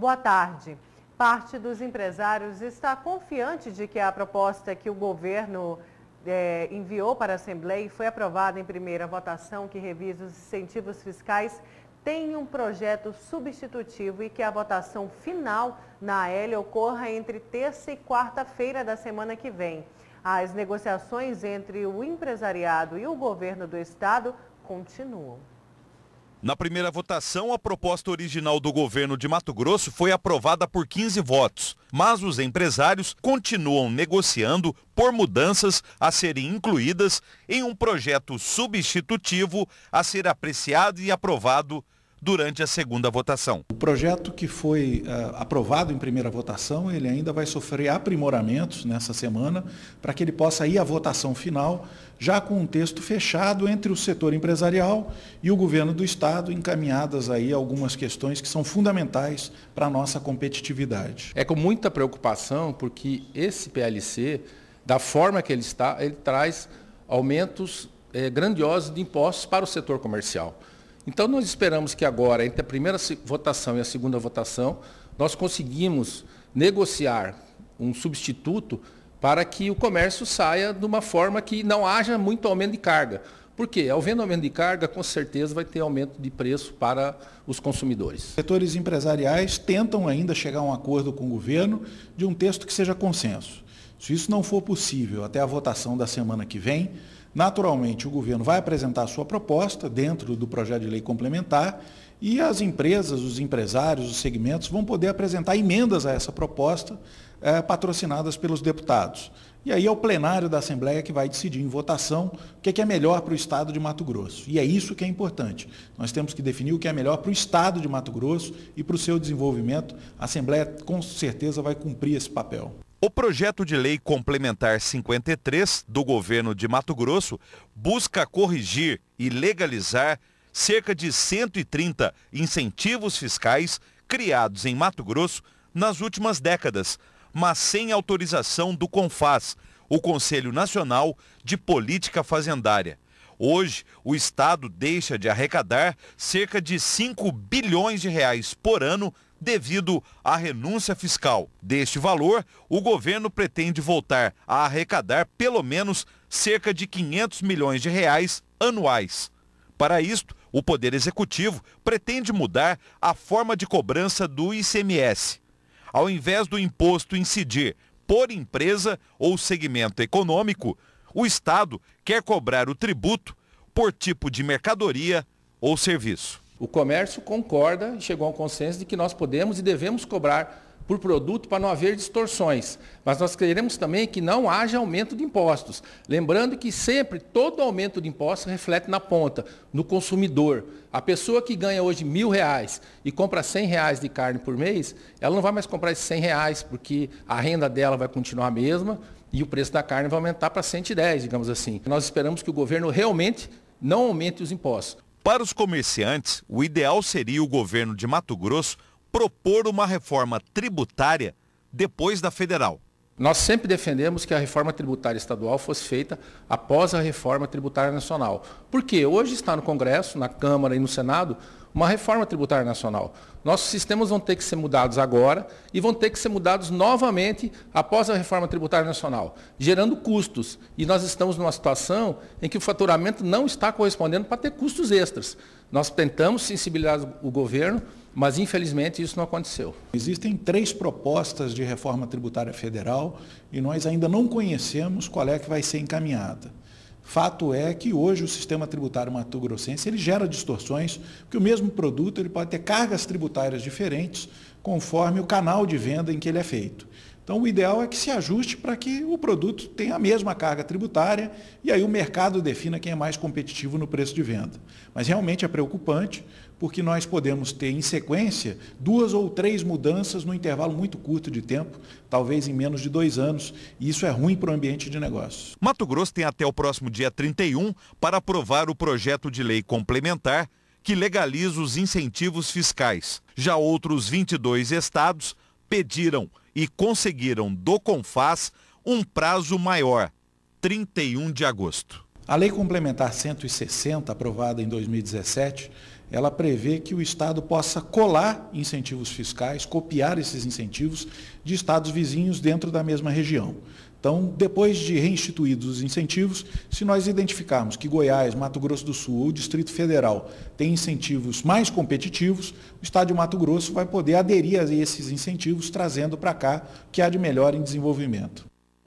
Boa tarde. Parte dos empresários está confiante de que a proposta que o governo eh, enviou para a Assembleia e foi aprovada em primeira votação, que revisa os incentivos fiscais, tem um projeto substitutivo e que a votação final na L ocorra entre terça e quarta-feira da semana que vem. As negociações entre o empresariado e o governo do estado continuam. Na primeira votação, a proposta original do governo de Mato Grosso foi aprovada por 15 votos, mas os empresários continuam negociando por mudanças a serem incluídas em um projeto substitutivo a ser apreciado e aprovado durante a segunda votação. O projeto que foi uh, aprovado em primeira votação, ele ainda vai sofrer aprimoramentos nessa semana para que ele possa ir à votação final, já com um texto fechado entre o setor empresarial e o governo do estado, encaminhadas aí algumas questões que são fundamentais para a nossa competitividade. É com muita preocupação porque esse PLC, da forma que ele está, ele traz aumentos eh, grandiosos de impostos para o setor comercial. Então, nós esperamos que agora, entre a primeira votação e a segunda votação, nós conseguimos negociar um substituto para que o comércio saia de uma forma que não haja muito aumento de carga. Por quê? Havendo aumento de carga, com certeza vai ter aumento de preço para os consumidores. setores empresariais tentam ainda chegar a um acordo com o governo de um texto que seja consenso. Se isso não for possível até a votação da semana que vem, Naturalmente, o governo vai apresentar a sua proposta dentro do projeto de lei complementar e as empresas, os empresários, os segmentos vão poder apresentar emendas a essa proposta eh, patrocinadas pelos deputados. E aí é o plenário da Assembleia que vai decidir em votação o que é, que é melhor para o Estado de Mato Grosso. E é isso que é importante. Nós temos que definir o que é melhor para o Estado de Mato Grosso e para o seu desenvolvimento. A Assembleia com certeza vai cumprir esse papel. O projeto de lei complementar 53 do governo de Mato Grosso busca corrigir e legalizar cerca de 130 incentivos fiscais criados em Mato Grosso nas últimas décadas, mas sem autorização do CONFAS, o Conselho Nacional de Política Fazendária. Hoje, o Estado deixa de arrecadar cerca de 5 bilhões de reais por ano devido à renúncia fiscal. Deste valor, o governo pretende voltar a arrecadar pelo menos cerca de 500 milhões de reais anuais. Para isto, o Poder Executivo pretende mudar a forma de cobrança do ICMS. Ao invés do imposto incidir por empresa ou segmento econômico, o Estado quer cobrar o tributo por tipo de mercadoria ou serviço. O comércio concorda e chegou a um consenso de que nós podemos e devemos cobrar por produto para não haver distorções. Mas nós queremos também que não haja aumento de impostos. Lembrando que sempre todo aumento de impostos reflete na ponta, no consumidor. A pessoa que ganha hoje mil reais e compra cem reais de carne por mês, ela não vai mais comprar esses cem reais, porque a renda dela vai continuar a mesma e o preço da carne vai aumentar para 110, digamos assim. Nós esperamos que o governo realmente não aumente os impostos. Para os comerciantes, o ideal seria o governo de Mato Grosso propor uma reforma tributária depois da federal. Nós sempre defendemos que a reforma tributária estadual fosse feita após a reforma tributária nacional. Porque hoje está no Congresso, na Câmara e no Senado uma reforma tributária nacional. Nossos sistemas vão ter que ser mudados agora e vão ter que ser mudados novamente após a reforma tributária nacional, gerando custos. E nós estamos numa situação em que o faturamento não está correspondendo para ter custos extras. Nós tentamos sensibilizar o governo, mas infelizmente isso não aconteceu. Existem três propostas de reforma tributária federal e nós ainda não conhecemos qual é que vai ser encaminhada. Fato é que hoje o sistema tributário mato-grossense ele gera distorções, porque o mesmo produto ele pode ter cargas tributárias diferentes conforme o canal de venda em que ele é feito. Então, o ideal é que se ajuste para que o produto tenha a mesma carga tributária e aí o mercado defina quem é mais competitivo no preço de venda. Mas realmente é preocupante, porque nós podemos ter em sequência duas ou três mudanças no intervalo muito curto de tempo, talvez em menos de dois anos, e isso é ruim para o ambiente de negócios. Mato Grosso tem até o próximo dia 31 para aprovar o projeto de lei complementar que legaliza os incentivos fiscais. Já outros 22 estados pediram e conseguiram do Confaz um prazo maior, 31 de agosto. A Lei Complementar 160, aprovada em 2017, ela prevê que o Estado possa colar incentivos fiscais, copiar esses incentivos de estados vizinhos dentro da mesma região. Então, depois de reinstituídos os incentivos, se nós identificarmos que Goiás, Mato Grosso do Sul ou Distrito Federal têm incentivos mais competitivos, o Estado de Mato Grosso vai poder aderir a esses incentivos, trazendo para cá o que há de melhor em desenvolvimento.